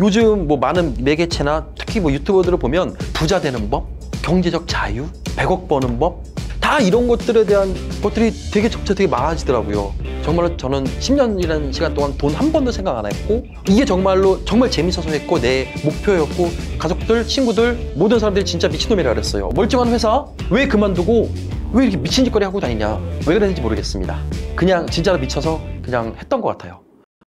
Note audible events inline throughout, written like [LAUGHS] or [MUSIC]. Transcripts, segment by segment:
요즘 뭐 많은 매개체나 특히 뭐 유튜버들을 보면 부자 되는 법, 경제적 자유, 100억 버는 법, 다 이런 것들에 대한 것들이 되게 접촉 되게 많아지더라고요. 정말로 저는 10년이라는 시간 동안 돈 한 번도 생각 안 했고 이게 정말로 정말 재밌어서 했고 내 목표였고 가족들, 친구들, 모든 사람들이 진짜 미친놈이라 그랬어요. 멀쩡한 회사 왜 그만두고 왜 이렇게 미친 짓거리 하고 다니냐 왜 그랬는지 모르겠습니다. 그냥 진짜로 미쳐서 그냥 했던 것 같아요.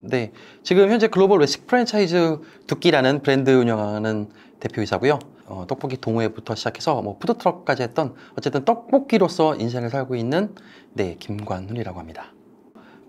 네, 지금 현재 글로벌 외식 프랜차이즈 두끼라는 브랜드 운영하는 대표이사고요. 어, 떡볶이 동호회부터 시작해서 뭐 푸드트럭까지 했던 어쨌든 떡볶이로서 인생을 살고 있는 네 김관훈이라고 합니다.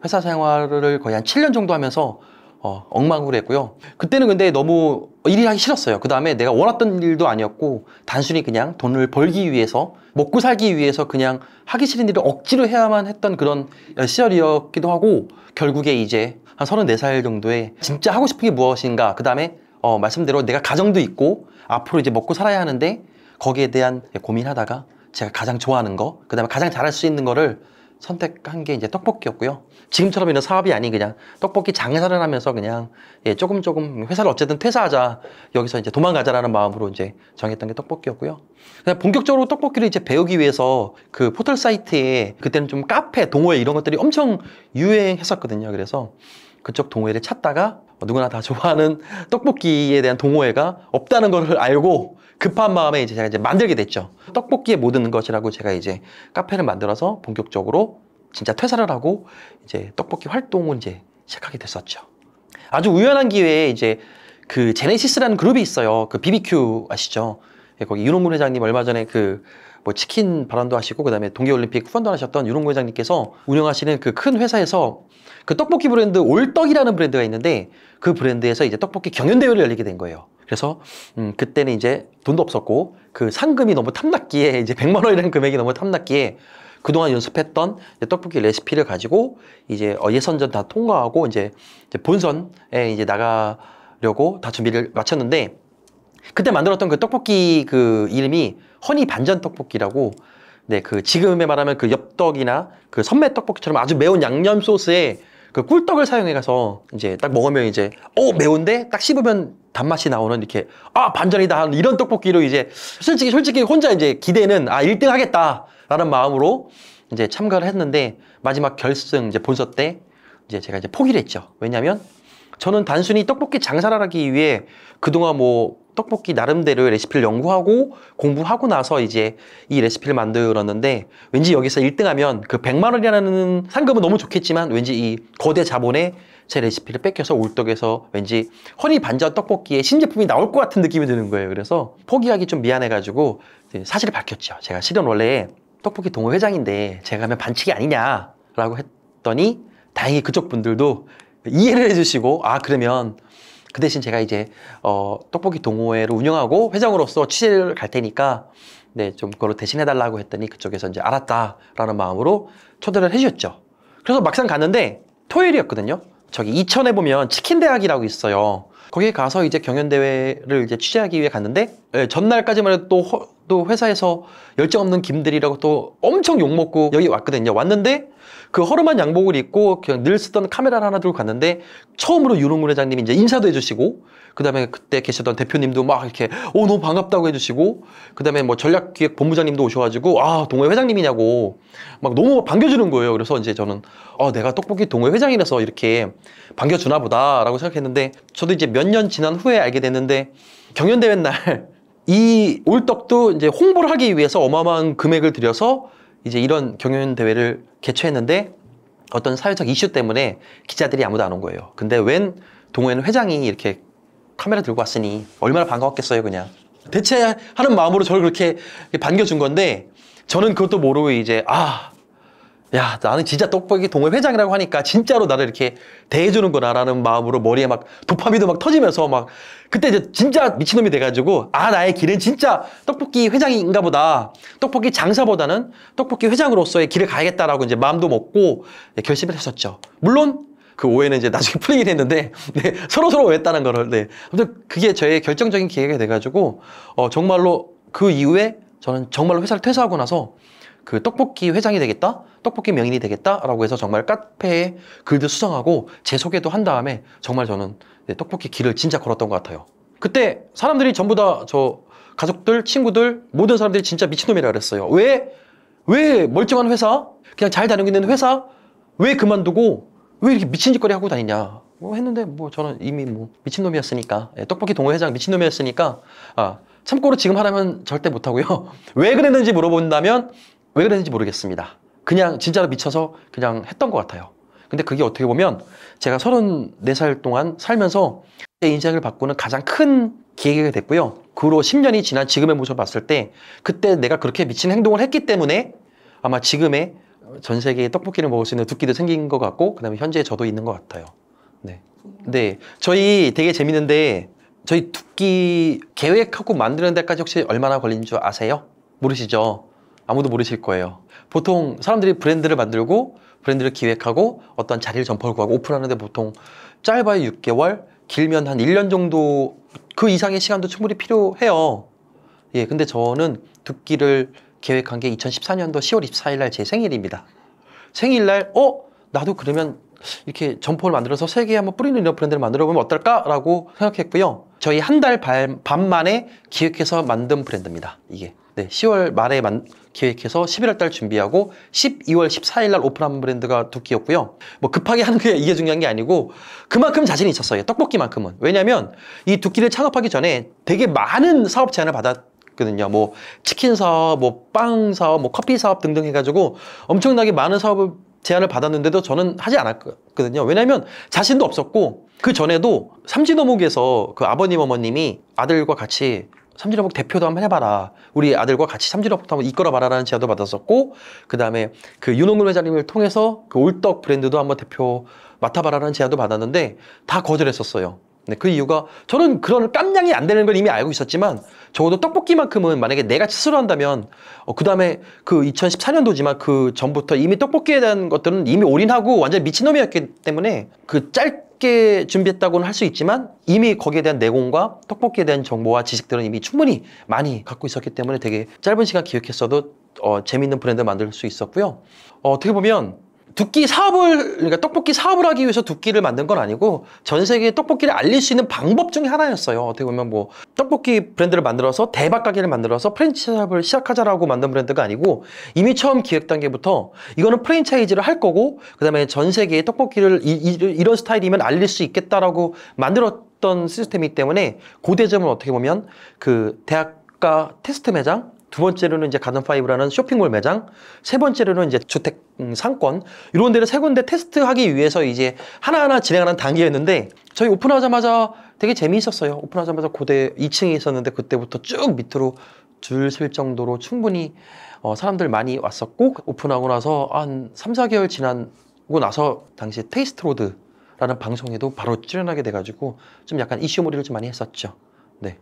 회사 생활을 거의 한 7년 정도 하면서 어, 엉망으로했고요 그때는 근데 너무 일이 하기 싫었어요. 그 다음에 내가 원했던 일도 아니었고 단순히 그냥 돈을 벌기 위해서 먹고 살기 위해서 그냥 하기 싫은 일을 억지로 해야만 했던 그런 시절이었기도 하고 결국에 이제 한 34살 정도에 진짜 하고 싶은 게 무엇인가 그 다음에 어, 말씀대로 내가 가정도 있고 앞으로 이제 먹고 살아야 하는데 거기에 대한 고민하다가 제가 가장 좋아하는 거, 그 다음에 가장 잘할 수 있는 거를 선택한 게 이제 떡볶이였고요. 지금처럼 이런 사업이 아닌 그냥 떡볶이 장사를 하면서 그냥 예, 조금 조금 회사를 어쨌든 퇴사하자 여기서 이제 도망가자라는 마음으로 이제 정했던 게 떡볶이였고요. 그냥 본격적으로 떡볶이를 이제 배우기 위해서 그 포털 사이트에 그때는 좀 카페 동호회 이런 것들이 엄청 유행했었거든요. 그래서 그쪽 동호회를 찾다가 누구나 다 좋아하는 떡볶이에 대한 동호회가 없다는 것을 알고 급한 마음에 이제 제가 이제 만들게 됐죠. 떡볶이의 모든 것이라고 제가 이제 카페를 만들어서 본격적으로 진짜 퇴사를 하고 이제 떡볶이 활동을 이제 시작하게 됐었죠. 아주 우연한 기회에 이제 그 제네시스라는 그룹이 있어요. 그 BBQ 아시죠? 예, 거기 윤홍문 회장님 얼마 전에 그 뭐 치킨 발언도 하시고 그다음에 동계올림픽 후원도 하셨던 윤홍근 회장님께서 운영하시는 그 큰 회사에서 그 떡볶이 브랜드 올떡이라는 브랜드가 있는데 그 브랜드에서 이제 떡볶이 경연대회를 열리게 된 거예요. 그래서 음, 그때는 이제 돈도 없었고 그 상금이 너무 탐났기에 [LAUGHS] 이제 100만 원이라는 금액이 너무 탐났기에 그동안 연습했던 떡볶이 레시피를 가지고 이제 어, 예선전 다 통과하고 이제, 본선에 이제 나가려고 다 준비를 마쳤는데 그때 만들었던 그 떡볶이 그 이름이 허니 반전 떡볶이라고 네, 그 지금에 말하면 그 엽떡이나 그 선매 떡볶이처럼 아주 매운 양념 소스에 그 꿀떡을 사용해서 이제 딱 먹으면 이제 오 어, 매운데 딱 씹으면 단맛이 나오는 이렇게 아 반전이다 하는 이런 떡볶이로 이제 솔직히 솔직히 혼자 이제 기대는 아 1등 하겠다라는 마음으로 이제 참가를 했는데 마지막 결승 이제 본서 때 이제 제가 이제 포기를 했죠. 왜냐면 저는 단순히 떡볶이 장사를 하기 위해 그동안 뭐 떡볶이 나름대로의 레시피를 연구하고 공부하고 나서 이제 이 레시피를 만들었는데 왠지 여기서 1등하면 그 100만 원이라는 상금은 너무 좋겠지만 왠지 이 거대 자본에 제 레시피를 뺏겨서 울떡에서 왠지 허니 반전 떡볶이에 신제품이 나올 것 같은 느낌이 드는 거예요. 그래서 포기하기 좀 미안해가지고 사실을 밝혔죠. 제가 실은 원래 떡볶이 동호 회장인데 제가 하면 반칙이 아니냐라고 했더니 다행히 그쪽 분들도 이해를 해주시고 아 그러면 그 대신 제가 이제 어, 떡볶이 동호회를 운영하고 회장으로서 취재를 갈 테니까 네, 좀 그걸 대신해 달라고 했더니 그쪽에서 이제 알았다라는 마음으로 초대를 해 주셨죠. 그래서 막상 갔는데 토요일이었거든요. 저기 이천에 보면 치킨 대학이라고 있어요. 거기에 가서 이제 경연 대회를 이제 취재하기 위해 갔는데 예, 전날까지만 해도 또또 회사에서 열정 없는 김들이라고 또 엄청 욕먹고 여기 왔거든요. 왔는데 그 허름한 양복을 입고 그냥 늘 쓰던 카메라를 하나 들고 갔는데 처음으로 유홍문 회장님이 이제 인사도 해주시고 그 다음에 그때 계셨던 대표님도 막 이렇게 오 어, 너무 반갑다고 해주시고 그 다음에 뭐 전략기획 본부장님도 오셔가지고 아 동호회 회장님이냐고 막 너무 반겨주는 거예요. 그래서 이제 저는 어 내가 떡볶이 동호회 회장이라서 이렇게 반겨주나 보다라고 생각했는데 저도 이제 몇 년 지난 후에 알게 됐는데 경연대회 날이 올떡도 이제 홍보를 하기 위해서 어마어마한 금액을 들여서 이제 이런 경연 대회를 개최했는데 어떤 사회적 이슈 때문에 기자들이 아무도 안 온 거예요. 근데 웬 동호회는 회장이 이렇게 카메라 들고 왔으니 얼마나 반가웠겠어요, 그냥. 대체하는 마음으로 저를 그렇게 반겨준 건데 저는 그것도 모르고 이제 아야 나는 진짜 떡볶이 동호회 회장이라고 하니까 진짜로 나를 이렇게 대해주는구나 라는 마음으로 머리에 막 도파민도 막 터지면서 막 그때 이제 진짜 미친놈이 돼가지고 아 나의 길은 진짜 떡볶이 회장인가 보다 떡볶이 장사보다는 떡볶이 회장으로서의 길을 가야겠다라고 이제 마음도 먹고 결심을 했었죠 물론 그 오해는 이제 나중에 [LAUGHS] 풀리긴 했는데 네, 서로 서로 오했다는 거를 네. 아무튼 그게 저의 결정적인 기회가 돼가지고 어, 정말로 그 이후에 저는 정말로 회사를 퇴사하고 나서 그 떡볶이 회장이 되겠다? 떡볶이 명인이 되겠다? 라고 해서 정말 카페에 글도 수정하고 재소개도 한 다음에 정말 저는 네, 떡볶이 길을 진짜 걸었던 것 같아요. 그때 사람들이 전부 다 저 가족들, 친구들, 모든 사람들이 진짜 미친놈이라 그랬어요. 왜? 왜 멀쩡한 회사? 그냥 잘 다니는 회사? 왜 그만두고 왜 이렇게 미친 짓거리 하고 다니냐? 뭐 했는데 뭐 저는 이미 뭐 미친놈이었으니까 예, 떡볶이 동호회장 미친놈이었으니까 아 참고로 지금 하라면 절대 못하고요 [LAUGHS] 왜 그랬는지 물어본다면 왜 그랬는지 모르겠습니다. 그냥 진짜로 미쳐서 그냥 했던 것 같아요. 근데 그게 어떻게 보면 제가 34살 동안 살면서 제 인생을 바꾸는 가장 큰 계기가 됐고요. 그 후로 10년이 지난 지금의 모습을 봤을 때 그때 내가 그렇게 미친 행동을 했기 때문에 아마 지금의 전 세계의 떡볶이를 먹을 수 있는 두끼도 생긴 것 같고 그다음에 현재 저도 있는 것 같아요. 네. 네. 저희 되게 재밌는데 저희 두끼 계획하고 만드는 데까지 혹시 얼마나 걸린 줄 아세요? 모르시죠? 아무도 모르실 거예요. 보통 사람들이 브랜드를 만들고 브랜드를 기획하고 어떤 자리를 점퍼를 구하고 오픈하는데 보통 짧아요 6개월, 길면 한 1년 정도 그 이상의 시간도 충분히 필요해요. 예, 근데 저는 듣기를 계획한 게 2014년도 10월 24일 날제 생일입니다. 생일날 어? 나도 그러면 이렇게 점포를 만들어서 세계에 한번 뿌리는 이런 브랜드를 만들어 보면 어떨까라고 생각했고요. 저희 한 달 반 만에 기획해서 만든 브랜드입니다. 이게 네, 10월 말에 만, 기획해서 11월 달 준비하고 12월 14일 날 오픈한 브랜드가 두끼였고요. 뭐 급하게 하는 게 이게 중요한 게 아니고 그만큼 자신이 있었어요. 떡볶이만큼은. 왜냐면 이 두끼를 창업하기 전에 되게 많은 사업 제안을 받았 거든요. 뭐 치킨 사업, 뭐 빵 사업, 뭐 커피 사업 등등 해가지고 엄청나게 많은 사업을 제안을 받았는데도 저는 하지 않았거든요. 왜냐하면 자신도 없었고 그 전에도 삼진어묵에서 그 아버님 어머님이 아들과 같이 삼진어복 대표도 한번 해봐라. 우리 아들과 같이 삼진어복도 한번 이끌어봐라라는 제안도 받았었고 그 다음에 그 윤홍근 회장님을 통해서 그 올떡 브랜드도 한번 대표 맡아봐라라는 제안도 받았는데 다 거절했었어요. 네, 그 이유가 저는 그런 깜냥이 안 되는 걸 이미 알고 있었지만 적어도 떡볶이만큼은 만약에 내가 스스로 한다면 어, 그 다음에 그 2014년도지만 그 전부터 이미 떡볶이에 대한 것들은 이미 올인하고 완전 미친놈이었기 때문에 그 짧게 준비했다고는 할 수 있지만 이미 거기에 대한 내공과 떡볶이에 대한 정보와 지식들은 이미 충분히 많이 갖고 있었기 때문에 되게 짧은 시간 기획했어도 어, 재밌는 브랜드 만들 수 있었고요. 어, 어떻게 보면 두끼 사업을 그러니까 떡볶이 사업을 하기 위해서 두끼를 만든 건 아니고 전 세계 떡볶이를 알릴 수 있는 방법 중에 하나였어요. 어떻게 보면 뭐 떡볶이 브랜드를 만들어서 대박 가게를 만들어서 프랜차이즈업을 시작하자라고 만든 브랜드가 아니고 이미 처음 기획 단계부터 이거는 프랜차이즈를 할 거고 그다음에 전 세계의 떡볶이를 이, 이, 이런 스타일이면 알릴 수 있겠다라고 만들었던 시스템이기 때문에 고대점을 어떻게 보면 그 대학가 테스트 매장 두 번째로는 이제 가든파이브라는 쇼핑몰 매장, 세 번째로는 이제 주택 음, 상권 이런 데를 세 군데 테스트하기 위해서 이제 하나하나 진행하는 단계였는데 저희 오픈하자마자 되게 재미있었어요. 오픈하자마자 고대 2층에 있었는데 그때부터 쭉 밑으로 줄 설 정도로 충분히 어, 사람들 많이 왔었고 오픈하고 나서 한 3, 4개월 지나고 나서 당시 테이스트 로드라는 방송에도 바로 출연하게 돼가지고 좀 약간 이슈몰이를 좀 많이 했었죠. 네.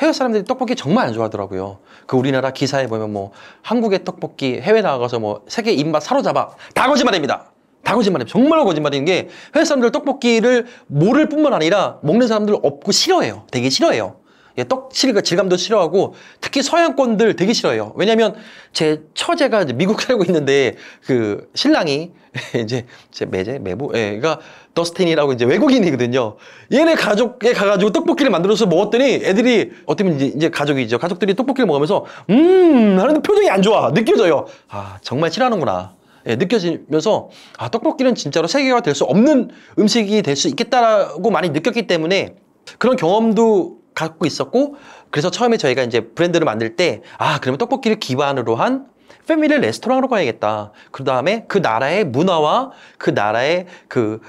해외 사람들이 떡볶이 정말 안 좋아하더라고요. 그 우리나라 기사에 보면 뭐 한국의 떡볶이 해외 나가서 뭐 세계 입맛 사로잡아 다 거짓말입니다. 다거짓말이에요 정말 로 거짓말인 게 해외 사람들 떡볶이를 모를 뿐만 아니라 먹는 사람들 없고 싫어해요. 되게 싫어해요. 예, 떡칠감 질감도 싫어하고 특히 서양권들 되게 싫어요 왜냐면 제 처제가 미국 살고 있는데 그 신랑이 [LAUGHS] 이제 제 매제 매부 애가 예, 그러니까 더스틴이라고 이제 외국인이거든요. 얘네 가족에 가가지고 떡볶이를 만들어서 먹었더니 애들이 어떻게 보면 이제 가족이죠. 가족들이 떡볶이를 먹으면서 음 하는데 표정이 안 좋아 느껴져요. 아 정말 싫어하는구나. 예, 느껴지면서 아 떡볶이는 진짜로 세계가 될 수 없는 음식이 될 수 있겠다라고 많이 느꼈기 때문에 그런 경험도 갖고 있었고 그래서 처음에 저희가 이제 브랜드를 만들 때 아 그러면 떡볶이를 기반으로 한 패밀리 레스토랑으로 가야겠다. 그 다음에 그 나라의 문화와 그 나라의 그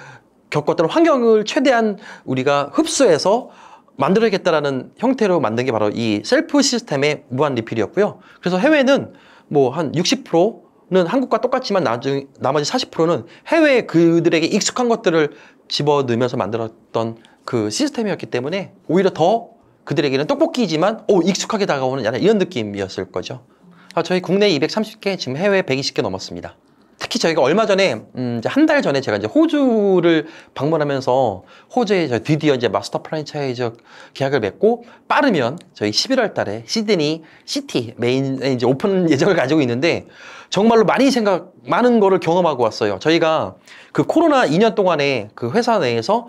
겪었던 환경을 최대한 우리가 흡수해서 만들어야겠다라는 형태로 만든 게 바로 이 셀프 시스템의 무한 리필이었고요. 그래서 해외는 뭐 한 60%는 한국과 똑같지만 나중 에 나머지 40%는 해외 그들에게 익숙한 것들을 집어 넣으면서 만들었던 그 시스템이었기 때문에 오히려 더 그들에게는 떡볶이지만 오 익숙하게 다가오는 약간 이런 느낌이었을 거죠. 아, 저희 국내 230개, 지금 해외 120개 넘었습니다. 특히 저희가 얼마 전에 음, 한 달 전에 제가 이제 호주를 방문하면서 호주에 저 드디어 이제 마스터 프랜차이즈 계약을 맺고 빠르면 저희 11월 달에 시드니 시티 메인에 이제 오픈 [LAUGHS] 예정을 가지고 있는데 정말로 많이 생각 많은 거를 경험하고 왔어요. 저희가 그 코로나 2년 동안에 그 회사 내에서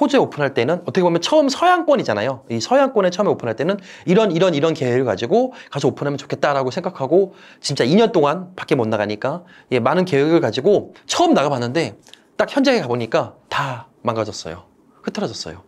호주에 오픈할 때는 어떻게 보면 처음 서양권이잖아요. 이 서양권에 처음에 오픈할 때는 이런 이런 이런 계획을 가지고 가서 오픈하면 좋겠다라고 생각하고 진짜 2년 동안 밖에 못 나가니까 예, 많은 계획을 가지고 처음 나가봤는데 딱 현장에 가보니까 다 망가졌어요. 흐트러졌어요.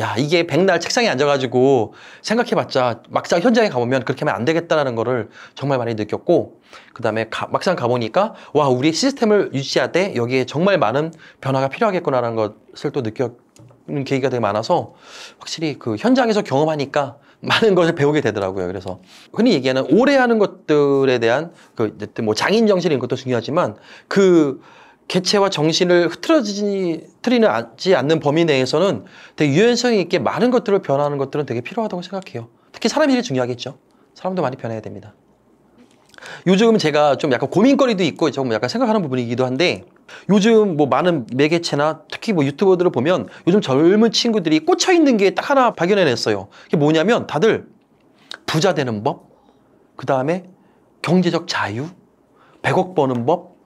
야 이게 백날 책상에 앉아가지고 생각해봤자 막상 현장에 가보면 그렇게 하면 안 되겠다라는 거를 정말 많이 느꼈고 그 다음에 막상 가보니까 와 우리 시스템을 유지할때 여기에 정말 많은 변화가 필요하겠구나라는 것을 또 느꼈고 있는 계기가 되게 많아서 확실히 그 현장에서 경험하니까 [LAUGHS] 많은 것을 배우게 되더라고요. 그래서 흔히 얘기하는 오래 하는 것들에 대한 그 뭐 장인 정신인 것도 중요하지만 그 개체와 정신을 흐트러지지 않는 범위 내에서는 되게 유연성 있게 많은 것들을 변화하는 것들은 되게 필요하다고 생각해요. 특히 사람이 중요하겠죠. 사람도 많이 변해야 됩니다. 요즘 제가 좀 약간 고민거리도 있고 좀 약간 생각하는 부분이기도 한데 요즘 뭐 많은 매개체나 특히 뭐 유튜버들을 보면 요즘 젊은 친구들이 꽂혀 있는 게 딱 하나 발견해냈어요. 그게 뭐냐면 다들 부자 되는 법, 그 다음에 경제적 자유, 100억 버는 법,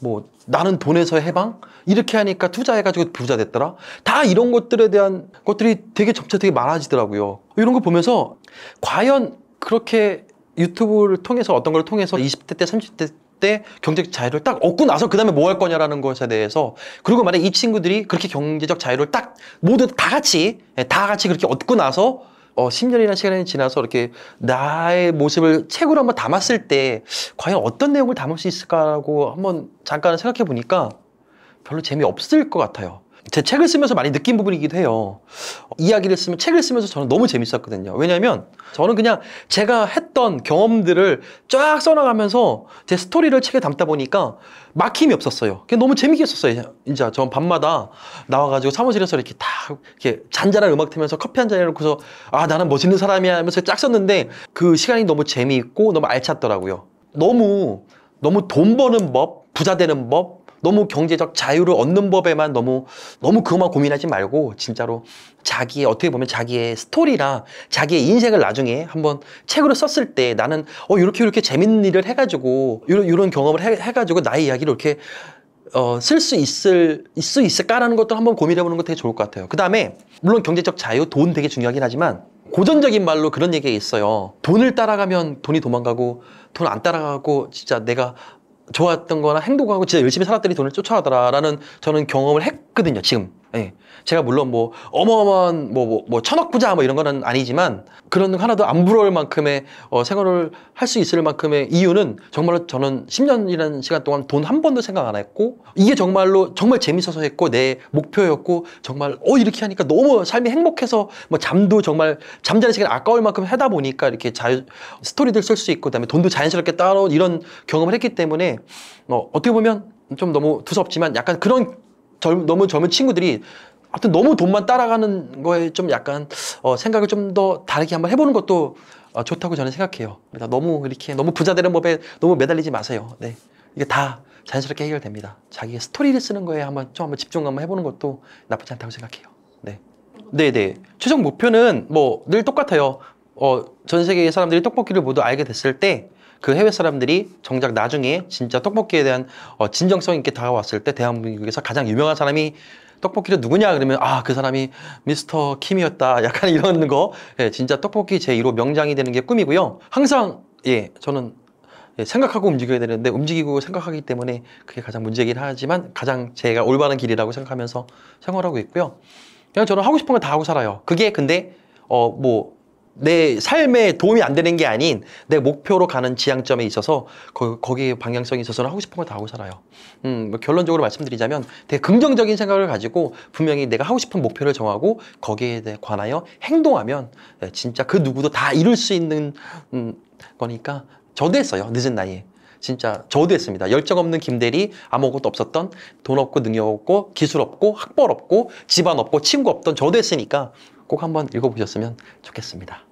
뭐 나는 돈에서 해방 이렇게 하니까 투자해가지고 부자 됐더라 다 이런 것들에 대한 것들이 되게 점차 되게 많아지더라고요 이런 거 보면서 과연 그렇게 유튜브를 통해서 어떤 걸 통해서 20대 때 30대 때 경제적 자유를 딱 얻고 나서 그 다음에 뭐 할 거냐라는 것에 대해서 그리고 만약 이 친구들이 그렇게 경제적 자유를 딱 모두 다 같이 예, 다 같이 그렇게 얻고 나서 어, 1 0년이라 시간이 지나서 이렇게 나의 모습을 책으로 한번 담았을 때 과연 어떤 내용을 담을 수 있을까라고 한번 잠깐 생각해 보니까 별로 재미없을 것 같아요. 제 책을 쓰면서 많이 느낀 부분이기도 해요. 이야기를 쓰면 책을 쓰면서 저는 너무 재밌었거든요. 왜냐하면 저는 그냥 제가 했던 경험들을 쫙 써나가면서 제 스토리를 책에 담다 보니까 막힘이 없었어요. 그게 너무 재밌겠었어요. 이제 전 밤마다 나와가지고 사무실에서 이렇게 다 이렇게 잔잔한 음악 틀면서 커피 한잔 해놓고서 아 나는 멋있는 사람이야 하면서 쫙 썼는데 그 시간이 너무 재미있고 너무 알찼더라고요. 너무 너무 돈 버는 법, 부자 되는 법, 너무 경제적 자유를 얻는 법에만 너무 너무 그것만 고민하지 말고 진짜로 자기의 어떻게 보면 자기의 스토리나 자기의 인생을 나중에 한번 책으로 썼을 때 나는 어 이렇게 이렇게 재밌는 일을 해가지고 이런 이런 경험을 해, 해가지고 나의 이야기를 이렇게 어, 쓸 수 있을, 수 있을까라는 것도 한번 고민해보는 거 되게 좋을 것 같아요. 그 다음에, 물론 경제적 자유, 돈 되게 중요하긴 하지만, 고전적인 말로 그런 얘기가 있어요. 돈을 따라가면 돈이 도망가고, 돈 안 따라가고, 진짜 내가 좋았던 거나 행동하고 진짜 열심히 살았더니 돈을 쫓아가더라라는 저는 경험을 했고 있거든요, 지금. 예. 제가 물론 뭐 어마어마한 뭐, 뭐, 뭐 천억 부자 뭐 이런 거는 아니지만 그런 하나도 안 부러울 만큼의 어, 생활을 할 수 있을 만큼의 이유는 정말로 저는 10년이라는 시간 동안 돈 한 번도 생각 안 했고 이게 정말로 정말 재밌어서 했고 내 목표였고 정말 어 이렇게 하니까 너무 삶이 행복해서 뭐 잠도 정말 잠자는 시간 아까울 만큼 하다 보니까 이렇게 자유 스토리들 쓸 수 있고 그다음에 돈도 자연스럽게 따로 이런 경험을 했기 때문에 어, 어떻게 보면 좀 너무 두서없지만 약간 그런 젊, 너무 젊은 친구들이 아무튼 너무 돈만 따라가는 거에 좀 약간 어, 생각을 좀 더 다르게 한번 해보는 것도 어, 좋다고 저는 생각해요. 그러니까 너무 이렇게 너무 부자 되는 법에 너무 매달리지 마세요. 네. 이게 다 자연스럽게 해결됩니다. 자기의 스토리를 쓰는 거에 한번 좀 한번 집중 한번 해보는 것도 나쁘지 않다고 생각해요. 네. 네네. 최종 목표는 뭐 늘 똑같아요. 어, 전 세계의 사람들이 떡볶이를 모두 알게 됐을 때그 해외 사람들이 정작 나중에 진짜 떡볶이에 대한 어, 진정성 있게 다가왔을 때 대한민국에서 가장 유명한 사람이 떡볶이를 누구냐 그러면 아 그 사람이 미스터 킴이었다 [LAUGHS] 약간 이런 거 예, 진짜 떡볶이 제1호 명장이 되는 게 꿈이고요 항상 예 저는 예, 생각하고 움직여야 되는데 움직이고 생각하기 때문에 그게 가장 문제긴 하지만 가장 제가 올바른 길이라고 생각하면서 생활하고 있고요 그냥 저는 하고 싶은 걸 다 하고 살아요 그게 근데 어뭐 내 삶에 도움이 안 되는 게 아닌 내 목표로 가는 지향점에 있어서 거, 거기 방향성에 있어서는 하고 싶은 걸 다 하고 살아요. 음, 뭐 결론적으로 말씀드리자면 되게 긍정적인 생각을 가지고 분명히 내가 하고 싶은 목표를 정하고 거기에 대해 관하여 행동하면 진짜 그 누구도 다 이룰 수 있는 음, 거니까 저도 했어요. 늦은 나이에. 진짜 저도 했습니다. 열정 없는 김대리 아무것도 없었던 돈 없고 능력 없고 기술 없고 학벌 없고 집안 없고 친구 없던 저도 했으니까 꼭 한번 읽어보셨으면 좋겠습니다.